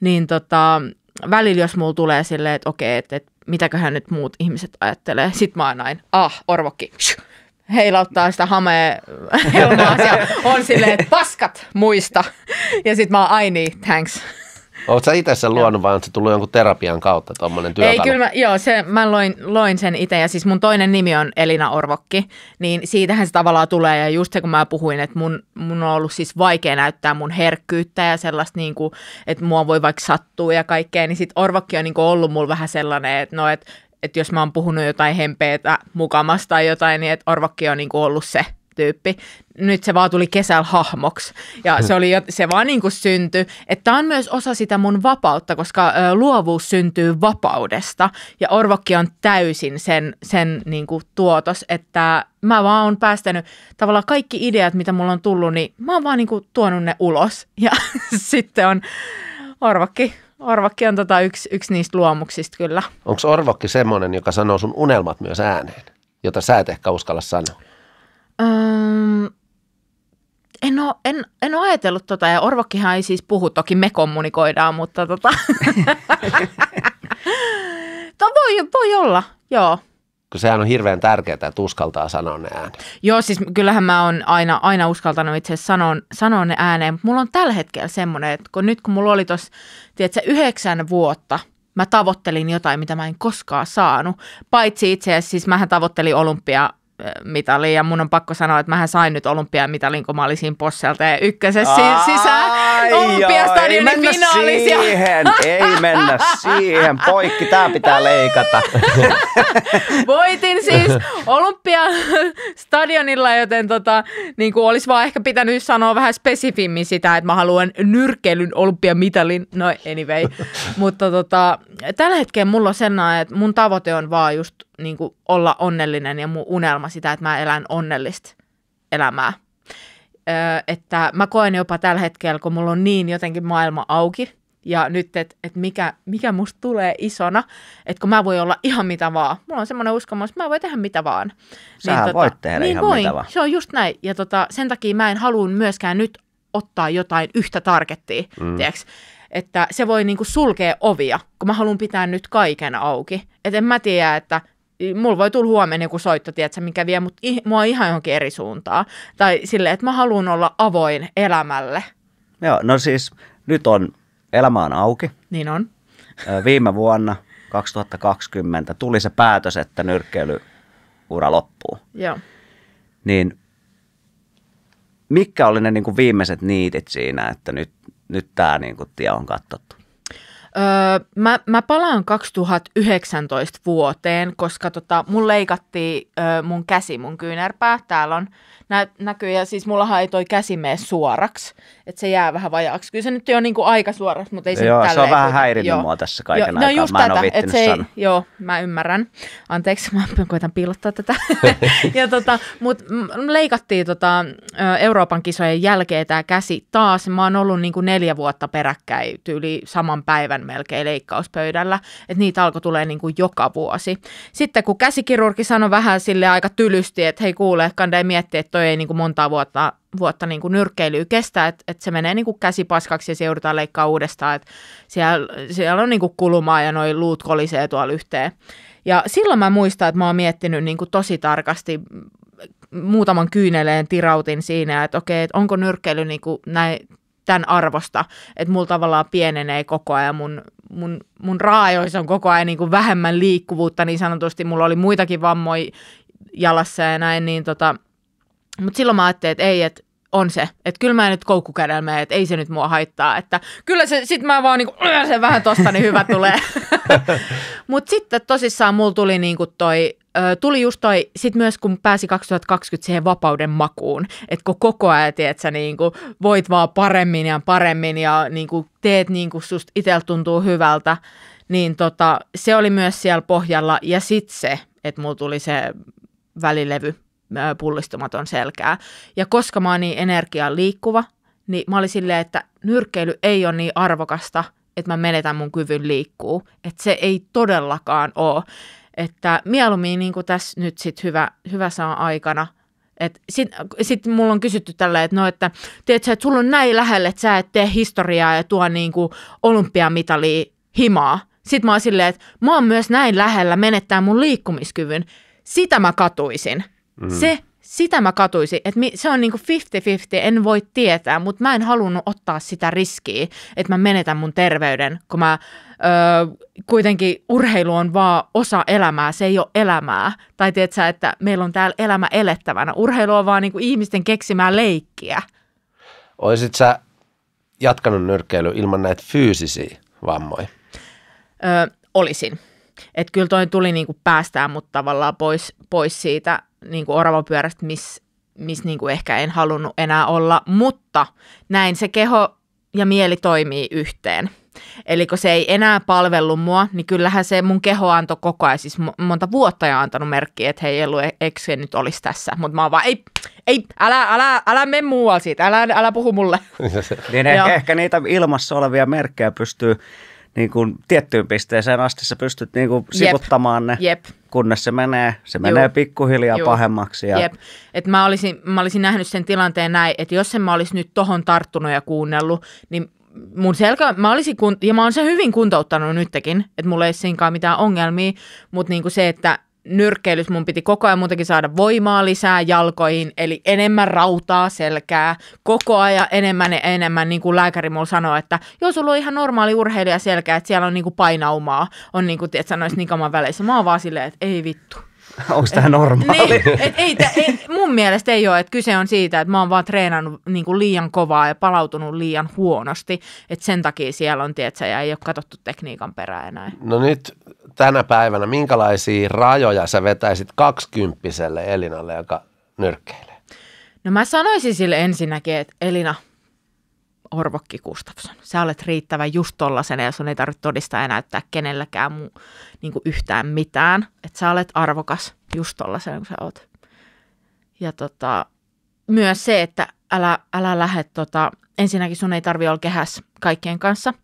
niin tota, välillä jos mulla tulee silleen, että okei, että, että mitäköhän nyt muut ihmiset ajattelee, sit mä oon aina, ah, Orvokki, heilauttaa sitä hamea ja on silleen, että paskat muista. Ja sitten mä oon, ai niin, thanks. Oletko sä itse sen luonut vai onko se tullut jonkun terapian kautta tuommoinen työkalu? Ei, kyllä mä, joo, se, mä loin, loin sen itse ja siis mun toinen nimi on Elina Orvokki, niin siitähän se tavallaan tulee ja just se kun mä puhuin, että mun, mun on ollut siis vaikea näyttää mun herkkyyttä ja sellaista niin kuin, että mua voi vaikka sattua ja kaikkea, niin sit Orvokki on niin kuin ollut mulla vähän sellainen, että no, että että jos mä oon puhunut jotain hempeetä mukamasta tai jotain, niin että Orvokki on niin kuin ollut se tyyppi. Nyt se vaan tuli kesällä hahmoksi ja se, oli, se vaan niin kuin syntyi. Että on myös osa sitä mun vapautta, koska luovuus syntyy vapaudesta ja Orvokki on täysin sen, sen niin kuin tuotos, että mä vaan oon päästänyt tavallaan kaikki ideat, mitä mulla on tullut, niin mä oon vaan niin kuin tuonut ne ulos ja sitten on Orvokki Orvokki on tota yksi, yksi niistä luomuksista kyllä. Onko Orvokki semmoinen, joka sanoo sun unelmat myös ääneen, jota sä et ehkä uskalla sanoa? Um, en ole, en, en ole ajatellut tota, ja Orvokkihan ei siis puhu, toki me kommunikoidaan, mutta tota. Tämä voi, voi olla, joo koska sehän on hirveän tärkeää, että uskaltaa sanoa ne ääneen. Joo, siis kyllähän mä oon aina, aina uskaltanut itse asiassa sanoa, sanoa ne ääneen, mutta mulla on tällä hetkellä semmoinen, että kun nyt kun mulla oli tuossa, tiedätkö, yhdeksän vuotta, mä tavoittelin jotain, mitä mä en koskaan saanut. Paitsi itse asiassa, siis mähän tavoittelin olympia eh, mitali ja mun on pakko sanoa, että mähän sain nyt olympiamitalin, kun mä olin siinä posselta ja ykkösessä sisään. Ai Olympiastadionin ai, finaalisia. Siihen, ei mennä siihen. Poikki, tämä pitää leikata. Voitin siis Olympiastadionilla, joten tota, niin kuin olisi vaan ehkä pitänyt sanoa vähän spesifimmin sitä, että mä haluan nyrkkeilyn olympiamitalin. No anyway. Mutta tota, tällä hetkellä mulla on sellainen, että mun tavoite on vaan just niin kuin olla onnellinen ja mun unelma sitä, että mä elän onnellista elämää että mä koen jopa tällä hetkellä, kun mulla on niin jotenkin maailma auki, ja nyt, että et mikä, mikä musta tulee isona, että kun mä voin olla ihan mitä vaan. Mulla on semmoinen uskomus, että mä voin tehdä mitä vaan. Niin Sähän niin, voit tota, tehdä niin ihan voin. mitä vaan. Se on just näin. Ja tota, sen takia mä en halua myöskään nyt ottaa jotain yhtä targettia, mm. tiiäks? Että se voi niinku sulkea ovia, kun mä haluan pitää nyt kaiken auki. Että en mä tiedä, että mulla voi tulla huomenna joku soitto, tiedätkö, mikä vie mut, i, mua ihan johonkin eri suuntaan. Tai sille, että mä haluan olla avoin elämälle. Joo, no siis nyt on, elämä on auki. Niin on. Viime vuonna 2020 tuli se päätös, että nyrkkeilyura loppuu. Joo. Niin mitkä oli ne niin kuin viimeiset niitit siinä, että nyt, nyt tämä niin kuin tie on katsottu? Öö, mä, mä palaan 2019 vuoteen, koska tota, mun leikattiin öö, mun käsi, mun kyynärpää. Täällä on nä- näkyy, ja siis mullahan ei toi käsi mene suoraksi että se jää vähän vajaaksi. Kyllä se nyt jo niin kuin aika suoraksi, mutta ei se Joo, se on vähän häirinnyt mua tässä kaiken joo, no aikaa. No just mä en tätä, että se ei, Joo, mä ymmärrän. Anteeksi, mä koitan piilottaa tätä. ja tota, mut leikattiin tota, Euroopan kisojen jälkeen tämä käsi taas. Mä oon ollut niin kuin neljä vuotta peräkkäin tyyli saman päivän melkein leikkauspöydällä. Että niitä alkoi tulee niin kuin joka vuosi. Sitten kun käsikirurgi sanoi vähän sille aika tylysti, että hei kuule, kandai miettiä, että toi ei niin kuin monta vuotta vuotta niin kuin nyrkkeilyä kestää, että, että se menee niin kuin käsipaskaksi ja se joudutaan leikkaa uudestaan, että siellä, siellä on niin kuin kulumaa ja noi luut kolisee tuolla yhteen. Ja silloin mä muistan, että mä oon miettinyt niin kuin tosi tarkasti muutaman kyyneleen tirautin siinä, että okei, että onko nyrkkeily niin kuin näin, tämän arvosta, että mulla tavallaan pienenee koko ajan mun mun, mun raajoissa on koko ajan niin kuin vähemmän liikkuvuutta niin sanotusti. Mulla oli muitakin vammoja jalassa ja näin, niin tota, mutta silloin mä ajattelin, että ei, että on se, että kyllä mä nyt koukkukädellä että ei se nyt mua haittaa, että kyllä se, sit mä vaan kuin niinku, öö, se vähän tosta, niin hyvä tulee. Mutta sitten tosissaan mulla tuli niin kuin toi, tuli just toi, sit myös kun pääsi 2020 siihen vapauden makuun, että kun koko ajan, tiedät sä, kuin niinku voit vaan paremmin ja paremmin ja niin kuin teet niin kuin susta itsellä tuntuu hyvältä, niin tota, se oli myös siellä pohjalla ja sit se, että mulla tuli se välilevy pullistumaton selkää. Ja koska mä oon niin energiaan liikkuva, niin mä olin silleen, että nyrkkeily ei ole niin arvokasta, että mä menetän mun kyvyn liikkuu. Että se ei todellakaan ole. Että mieluummin niin kuin tässä nyt sitten hyvä, hyvä saa aikana sitten sit mulla on kysytty tällä, että no, että tiedätkö, että sulla on näin lähellä, että sä et tee historiaa ja tuo niin kuin olympiamitalia himaa. Sitten mä oon silleen, että mä oon myös näin lähellä menettää mun liikkumiskyvyn. Sitä mä katuisin. Mm. Se, sitä mä katuisin, että se on niinku 50-50, en voi tietää, mutta mä en halunnut ottaa sitä riskiä, että mä menetän mun terveyden, kun mä öö, kuitenkin urheilu on vaan osa elämää, se ei ole elämää. Tai tiedätkö, että meillä on täällä elämä elettävänä. Urheilu on vaan niinku ihmisten keksimää leikkiä. Oisit sä jatkanut nyrkkeily ilman näitä fyysisiä vammoja? Öö, olisin. Että kyllä toi tuli niinku päästään mut tavallaan pois, pois siitä niin kuin oravapyörästä, missä mis niin kuin ehkä en halunnut enää olla, mutta näin se keho ja mieli toimii yhteen. Eli kun se ei enää palvellu mua, niin kyllähän se mun keho antoi koko ajan, siis monta vuotta ja antanut merkkiä, että hei, ei e-, eikö se nyt olisi tässä. Mutta mä oon vaan, ei, ei, älä, älä, älä mene muualle siitä, älä, älä puhu mulle. niin e- ehkä niitä ilmassa olevia merkkejä pystyy niin kuin tiettyyn pisteeseen asti sä pystyt niin kuin sivuttamaan Jep. ne, Jep. kunnes se menee, se Juu. menee pikkuhiljaa Juu. pahemmaksi. Ja... Jep. Et mä, olisin, mä olisin nähnyt sen tilanteen näin, että jos en mä olisi nyt tohon tarttunut ja kuunnellut, niin mun selkä, mä olisin, kun, ja mä oon sen hyvin kuntouttanut nytkin, että mulla ei ole mitään ongelmia, mutta kuin niinku se, että nyrkkeilyssä mun piti koko ajan muutenkin saada voimaa lisää jalkoihin, eli enemmän rautaa selkää, koko ajan enemmän ja enemmän, niin kuin lääkäri mulla sanoi, että jos sulla on ihan normaali urheilija selkää, että siellä on niin kuin painaumaa, on niin kuin, että sanoisi nikaman niin väleissä. Mä oon vaan silleen, että ei vittu. onko tämä normaali? Niin, et, ei, t- ei, mun mielestä ei ole, että kyse on siitä, että mä oon vaan treenannut niin kuin liian kovaa ja palautunut liian huonosti, että sen takia siellä on, tietsä, ja ei ole katsottu tekniikan perään enää. No nyt tänä päivänä, minkälaisia rajoja sä vetäisit kaksikymppiselle Elinalle, joka nyrkkeilee? No mä sanoisin sille ensinnäkin, että Elina – Orvokki Gustafsson. Sä olet riittävä just tollasena ja sun ei tarvitse todistaa ja näyttää kenelläkään mu- niin yhtään mitään. Että sä olet arvokas just tollasena kun sä oot. Ja tota, myös se, että älä, älä lähde, tota, ensinnäkin sun ei tarvi olla kehäs kaikkien kanssa –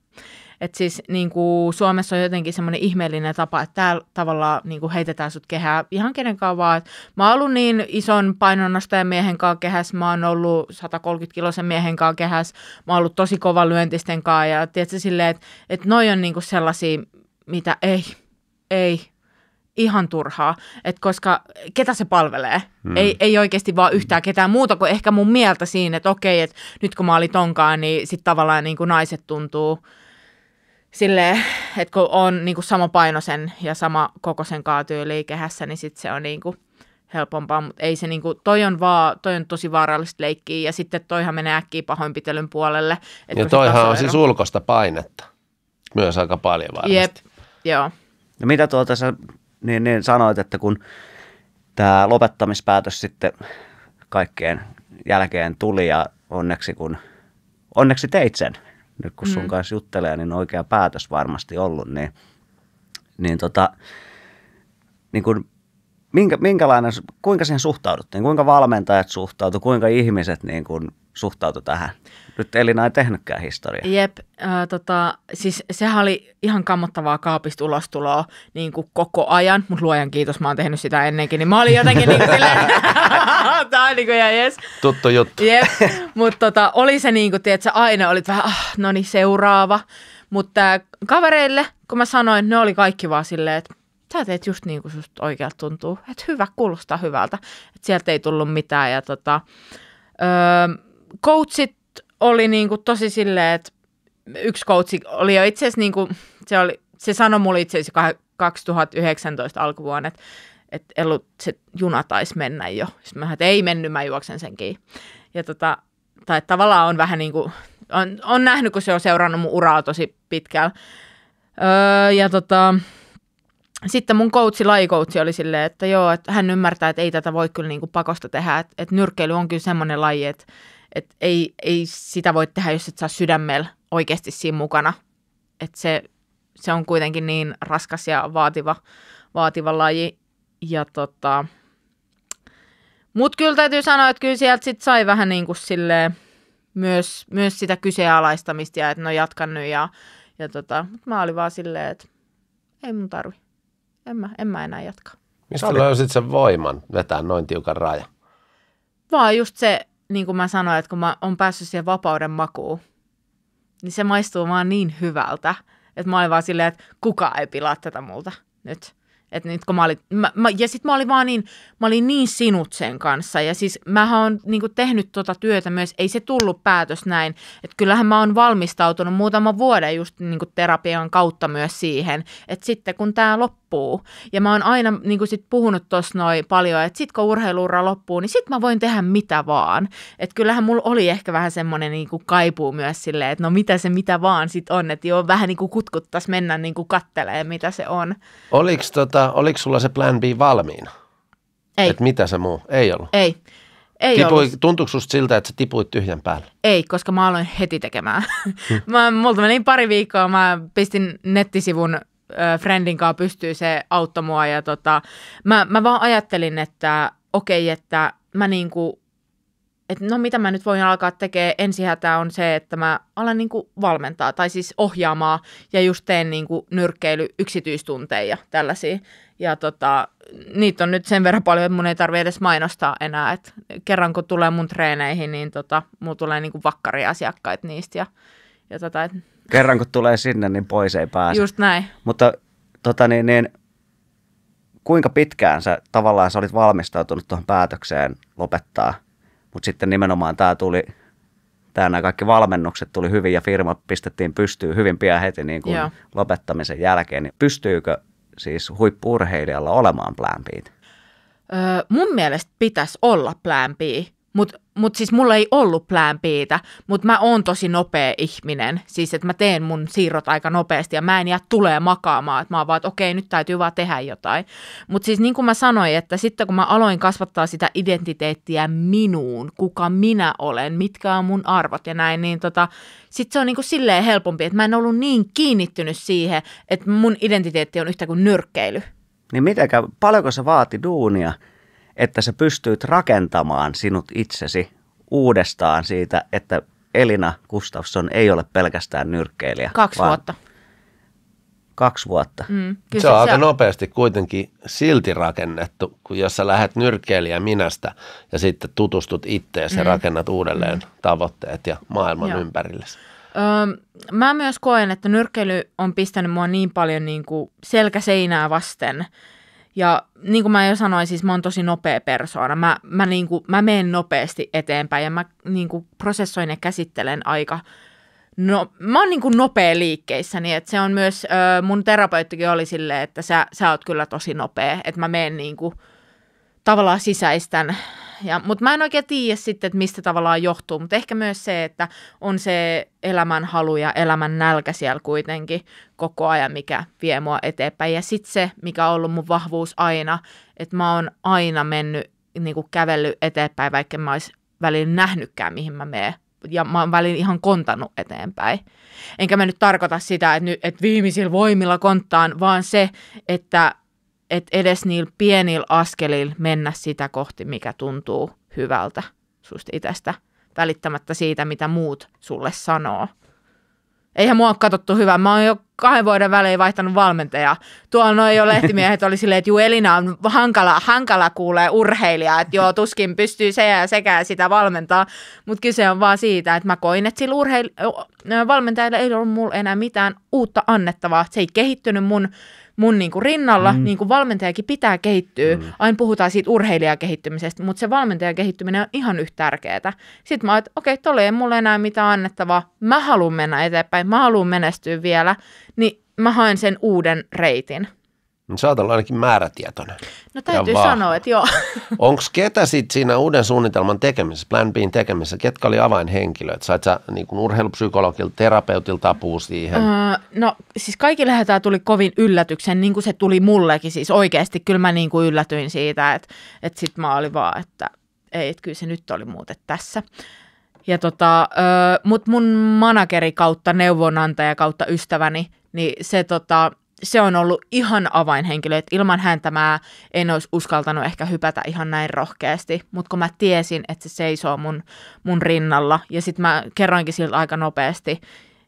että siis niin kuin Suomessa on jotenkin semmoinen ihmeellinen tapa, että täällä tavallaan niin kuin heitetään sut kehää ihan kenenkaan vaan. Et mä oon ollut niin ison painonnostajan miehen kanssa kehäs, mä oon ollut 130 kilosen miehen kanssa kehäs, mä oon ollut tosi kova lyöntisten kanssa ja tiedätkö silleen, että et noi on niin kuin sellaisia, mitä ei, ei, ihan turhaa, et koska ketä se palvelee? Hmm. Ei, ei oikeasti vaan yhtään ketään muuta kuin ehkä mun mieltä siinä, että okei, että nyt kun mä olin tonkaan, niin sitten tavallaan niin kuin naiset tuntuu – Sille, että kun on niinku niin kuin samapainoisen ja sama kokoisen kaatyyliin kehässä, niin sitten se on niin kuin helpompaa, mutta ei se niin kuin, toi on, vaan, toi on tosi vaarallista leikkiä ja sitten toihan menee äkkiä pahoinpitelyn puolelle. Ja toihan on siis ulkosta painetta myös aika paljon varmasti. Jep, joo. No mitä tuolta sä niin, niin sanoit, että kun tämä lopettamispäätös sitten kaikkeen jälkeen tuli ja onneksi kun, onneksi teit sen, nyt kun sun mm. kanssa juttelee, niin oikea päätös varmasti ollut, niin, niin, tota, niin kun, minkä, minkälainen, kuinka siihen suhtauduttiin, kuinka valmentajat suhtautuivat, kuinka ihmiset niin kun, suhtautu tähän? nyt Elina ei tehnytkään historiaa. Jep, äh, tota, siis sehän oli ihan kammottavaa kaapista ulostuloa niin kuin koko ajan, mutta luojan kiitos, mä oon tehnyt sitä ennenkin, niin mä olin jotenkin niin kuin silleen, tää on niin kuin jes. Tuttu juttu. Jep, mutta tota, oli se niin kuin, tiedätkö, aina olit vähän, ah, no niin, seuraava. Mutta kavereille, kun mä sanoin, ne oli kaikki vaan silleen, että sä teet just niin kuin susta oikealta tuntuu. Että hyvä, kuulostaa hyvältä. Että sieltä ei tullut mitään. Ja tota, öö, coachit oli niinku tosi silleen, että yksi koutsi oli jo itse asiassa, niinku, se, oli, se sanoi mulle itse asiassa 2019 alkuvuonna, että et Ellu, se juna taisi mennä jo. Sitten mä että ei mennyt, mä juoksen senkin. Ja tota, tai tavallaan on vähän niin kuin, on, on nähnyt, kun se on seurannut mun uraa tosi pitkällä. Öö, ja tota, sitten mun koutsi, lajikoutsi oli silleen, että joo, että hän ymmärtää, että ei tätä voi kyllä niin kuin pakosta tehdä, että, että nyrkkeily on kyllä semmoinen laji, että, et ei, ei sitä voi tehdä, jos et saa sydämellä oikeasti siinä mukana. Et se, se on kuitenkin niin raskas ja vaativa, vaativa laji. Ja tota... Mutta kyllä täytyy sanoa, että kyllä sieltä sit sai vähän niin kuin silleen, myös, myös sitä kyseenalaistamista ja että no jatkan nyt ja, ja tota, mutta mä olin vaan silleen, että ei mun tarvi. En mä, en mä enää jatka. Mistä löysit sen voiman vetää noin tiukan raja? Vaan just se, niin kuin mä sanoin, että kun mä oon päässyt siihen vapauden makuun, niin se maistuu vaan niin hyvältä, että mä olin vaan silleen, että kuka ei pilaa tätä multa nyt. Et nyt kun mä olin, mä, mä, ja sitten mä olin vaan niin, mä olin niin sinut sen kanssa. Ja siis mä oon niin tehnyt tota työtä myös, ei se tullut päätös näin. Että kyllähän mä oon valmistautunut muutama vuoden just niin terapian kautta myös siihen, että sitten kun tämä loppuu. Ja mä oon aina niin sit puhunut tuossa noin paljon, että sitten kun urheiluura loppuu, niin sitten mä voin tehdä mitä vaan. Että kyllähän mulla oli ehkä vähän semmoinen niin kaipuu myös silleen, että no mitä se mitä vaan sitten on. Että joo, vähän niin kutkuttaisiin mennä niin kattelee mitä se on. Oliko tota tota, oliko sulla se plan B valmiina? Ei. Et mitä se muu? Ei ollut. Ei. Ei Tipui, ollut. Tuntuuko susta siltä, että sä tipuit tyhjän päälle? Ei, koska mä aloin heti tekemään. mä, multa meni pari viikkoa, mä pistin nettisivun äh, friendin kanssa pystyy se auttamaan. ja tota, mä, mä vaan ajattelin, että okei, okay, että mä niinku että no mitä mä nyt voin alkaa tekemään, ensihätä on se, että mä alan niin kuin valmentaa tai siis ohjaamaan ja just teen niin kuin nyrkkeily yksityistunteja tällaisia. Ja tota, niitä on nyt sen verran paljon, että mun ei tarvi edes mainostaa enää, että kerran kun tulee mun treeneihin, niin tota, mulla tulee niin kuin vakkari asiakkaita niistä ja, ja tota, et... Kerran kun tulee sinne, niin pois ei pääse. Just näin. Mutta tota niin, niin kuinka pitkään sä tavallaan sä olit valmistautunut tuohon päätökseen lopettaa – mutta sitten nimenomaan tämä tuli, tämä nämä kaikki valmennukset tuli hyvin ja firma pistettiin pystyyn hyvin pian heti niin kuin lopettamisen jälkeen. Niin pystyykö siis huippurheilijalla olemaan plan Öö, mun mielestä pitäisi olla plan B. Mutta mut siis mulla ei ollut plan Btä, mutta mä oon tosi nopea ihminen. Siis, että mä teen mun siirrot aika nopeasti ja mä en jää tulee makaamaan. Että mä oon vaan, että okei, nyt täytyy vaan tehdä jotain. Mutta siis niin kuin mä sanoin, että sitten kun mä aloin kasvattaa sitä identiteettiä minuun, kuka minä olen, mitkä on mun arvot ja näin, niin tota, sitten se on niin kuin silleen helpompi, että mä en ollut niin kiinnittynyt siihen, että mun identiteetti on yhtä kuin nyrkkeily. Niin mitäkä, paljonko se vaati duunia – että sä pystyit rakentamaan sinut itsesi uudestaan siitä, että Elina Gustafsson ei ole pelkästään nyrkkeilijä. Kaksi vaan vuotta. Kaksi vuotta. Mm, se on aika nopeasti kuitenkin silti rakennettu, kun jos sä lähdet nyrkkeilijä minästä ja sitten tutustut itteesi mm. ja rakennat uudelleen mm. tavoitteet ja maailman Joo. ympärillesi. Öö, mä myös koen, että nyrkkeily on pistänyt mua niin paljon niin kuin selkäseinää vasten – ja niin kuin mä jo sanoin, siis mä oon tosi nopea persoona. Mä, mä, niin kuin, mä menen nopeasti eteenpäin ja mä niin kuin, prosessoin ja käsittelen aika no, mä oon niin kuin nopea liikkeissä, niin että se on myös, ö, mun terapeuttikin oli silleen, että sä, sä oot kyllä tosi nopea, että mä menen niin kuin, tavallaan sisäistän ja, mutta mä en oikein tiedä sitten, että mistä tavallaan johtuu, mutta ehkä myös se, että on se halu ja elämän nälkä siellä kuitenkin koko ajan, mikä vie mua eteenpäin. Ja sitten se, mikä on ollut mun vahvuus aina, että mä oon aina mennyt, niin kuin kävellyt eteenpäin, vaikka mä olisi välillä nähnytkään, mihin mä menen ja mä oon välin ihan kontannut eteenpäin. Enkä mä nyt tarkoita sitä, että, nyt, että viimeisillä voimilla konttaan, vaan se, että et edes niillä pienillä askelilla mennä sitä kohti, mikä tuntuu hyvältä susta itsestä, välittämättä siitä, mitä muut sulle sanoo. Eihän mua ole katsottu hyvää. Mä oon jo kahden vuoden välein vaihtanut valmentajaa. Tuolla noin jo lehtimiehet oli silleen, että juu Elina on hankala, hankala kuulee urheilijaa, että joo tuskin pystyy se ja sekä sitä valmentaa. Mutta kyse on vaan siitä, että mä koin, että sillä urheil- valmentajalla ei ollut mulla enää mitään uutta annettavaa. Se ei kehittynyt mun mun niinku rinnalla, mm. niinku valmentajakin pitää kehittyä. Mm. Aina puhutaan siitä urheilijakehittymisestä, mutta se valmentajan kehittyminen on ihan yhtä tärkeää. Sitten mä oon, että okei, okay, tolle ei mulle enää mitään annettavaa. Mä haluan mennä eteenpäin, mä haluan menestyä vielä mä haen sen uuden reitin. No, sä oot ollut ainakin määrätietoinen. No täytyy sanoa, että joo. Onko ketä sit siinä uuden suunnitelman tekemisessä, Plan Bin tekemisessä, ketkä oli avainhenkilöt? Sait sä niin urheilupsykologilta, terapeutilta apua siihen? Öö, no siis kaikillehän tämä tuli kovin yllätyksen, niin kuin se tuli mullekin siis oikeasti. Kyllä mä niin kuin yllätyin siitä, että, että sit mä olin vaan, että ei, että kyllä se nyt oli muuten tässä. Ja tota, öö, mut mun manageri kautta neuvonantaja kautta ystäväni niin se, tota, se on ollut ihan avainhenkilö, että ilman häntä mä en olisi uskaltanut ehkä hypätä ihan näin rohkeasti, mutta kun mä tiesin, että se seisoo mun, mun rinnalla, ja sitten mä kerroinkin siltä aika nopeasti,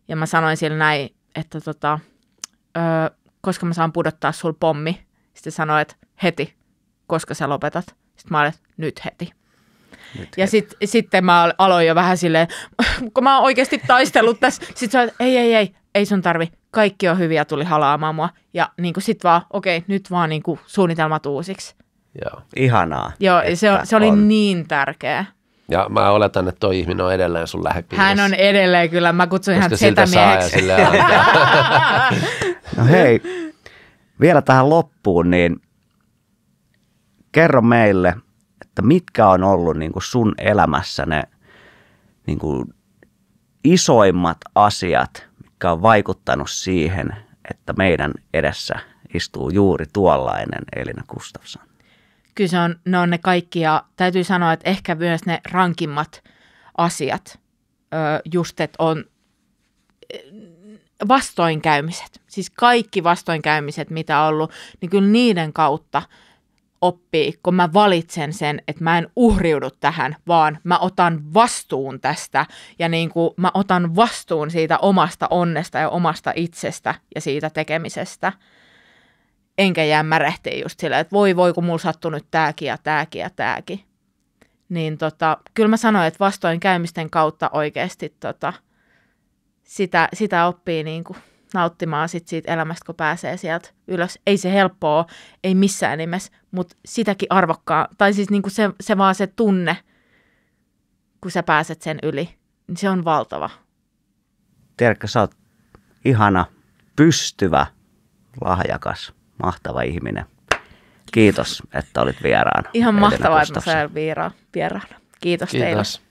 ja mä sanoin sille näin, että tota, ö, koska mä saan pudottaa sul pommi, sitten sanoi, että heti, koska sä lopetat. Sitten mä olin, nyt heti. Nyt ja sit, sitten mä aloin jo vähän silleen, kun mä oon oikeasti taistellut tässä. Sitten sä ei, ei, ei, ei sun tarvi kaikki on hyviä, tuli halaamaan mua. Ja niin kuin sit vaan, okei, okay, nyt vaan niin kuin suunnitelmat uusiksi. Joo. Ihanaa. Joo, se, se oli on. niin tärkeä. Ja mä oletan, että toi ihminen on edelleen sun lähepiirissä. Hän on edelleen kyllä, mä kutsun ihan hän setämieheksi. no hei, vielä tähän loppuun, niin kerro meille, että mitkä on ollut niin kuin sun elämässä ne niin kuin isoimmat asiat – mitkä on vaikuttanut siihen, että meidän edessä istuu juuri tuollainen Elina Gustafsson? Kyllä se on, ne on ne kaikki ja täytyy sanoa, että ehkä myös ne rankimmat asiat, just että on vastoinkäymiset, siis kaikki vastoinkäymiset, mitä on ollut, niin kyllä niiden kautta – oppii, kun mä valitsen sen, että mä en uhriudu tähän, vaan mä otan vastuun tästä ja niin kuin mä otan vastuun siitä omasta onnesta ja omasta itsestä ja siitä tekemisestä. Enkä jää märehtiä just silleen, että voi voi, kun mulla sattuu nyt tääkin ja tääkin ja tääkin. Niin tota, kyllä mä sanoin, että vastoin käymisten kautta oikeasti tota, sitä, sitä oppii niin kuin nauttimaan sit siitä elämästä, kun pääsee sieltä ylös. Ei se helppoa, ei missään nimessä, mutta sitäkin arvokkaa. Tai siis niinku se, se vaan se tunne, kun sä pääset sen yli, niin se on valtava. Terkka, sä oot ihana, pystyvä, lahjakas, mahtava ihminen. Kiitos, että olit vieraana. Ihan mahtavaa, että mä sain vieraana. Kiitos, Kiitos teille.